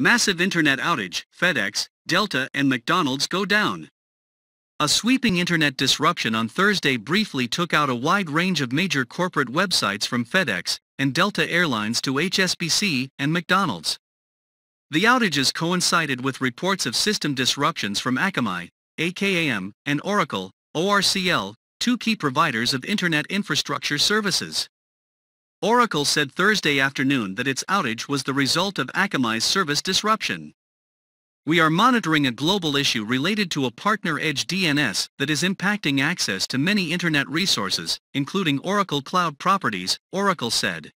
Massive internet outage, FedEx, Delta and McDonald's go down. A sweeping internet disruption on Thursday briefly took out a wide range of major corporate websites from FedEx and Delta Airlines to HSBC and McDonald's. The outages coincided with reports of system disruptions from Akamai, AKAM, and Oracle, ORCL, two key providers of internet infrastructure services. Oracle said Thursday afternoon that its outage was the result of Akamai's service disruption. We are monitoring a global issue related to a partner edge DNS that is impacting access to many internet resources, including Oracle Cloud properties, Oracle said.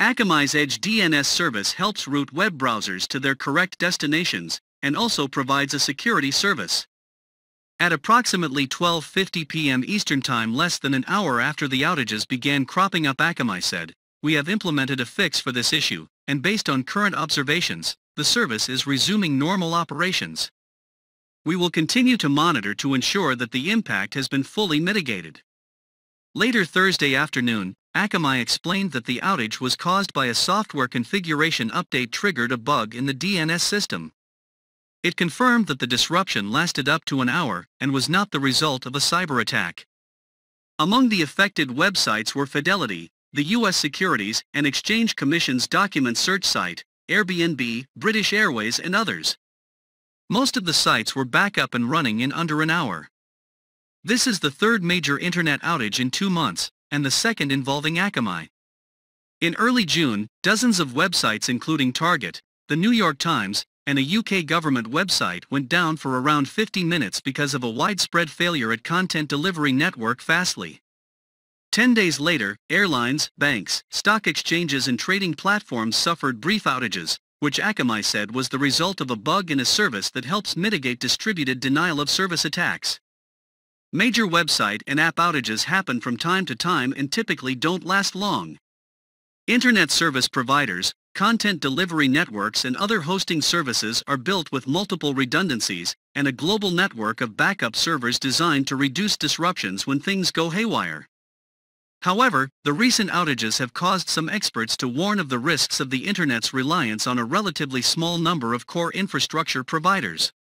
Akamai's Edge DNS service helps route web browsers to their correct destinations and also provides a security service. At approximately 12.50 p.m. Eastern Time less than an hour after the outages began cropping up Akamai said, we have implemented a fix for this issue, and based on current observations, the service is resuming normal operations. We will continue to monitor to ensure that the impact has been fully mitigated. Later Thursday afternoon, Akamai explained that the outage was caused by a software configuration update triggered a bug in the DNS system. It confirmed that the disruption lasted up to an hour and was not the result of a cyber attack. Among the affected websites were Fidelity, the U.S. Securities and Exchange Commission's document search site, Airbnb, British Airways and others. Most of the sites were back up and running in under an hour. This is the third major internet outage in two months, and the second involving Akamai. In early June, dozens of websites including Target, The New York Times, and a UK government website went down for around 50 minutes because of a widespread failure at content delivery network Fastly. 10 days later, airlines, banks, stock exchanges and trading platforms suffered brief outages, which Akamai said was the result of a bug in a service that helps mitigate distributed denial-of-service attacks. Major website and app outages happen from time to time and typically don't last long. Internet service providers, Content delivery networks and other hosting services are built with multiple redundancies and a global network of backup servers designed to reduce disruptions when things go haywire. However, the recent outages have caused some experts to warn of the risks of the Internet's reliance on a relatively small number of core infrastructure providers.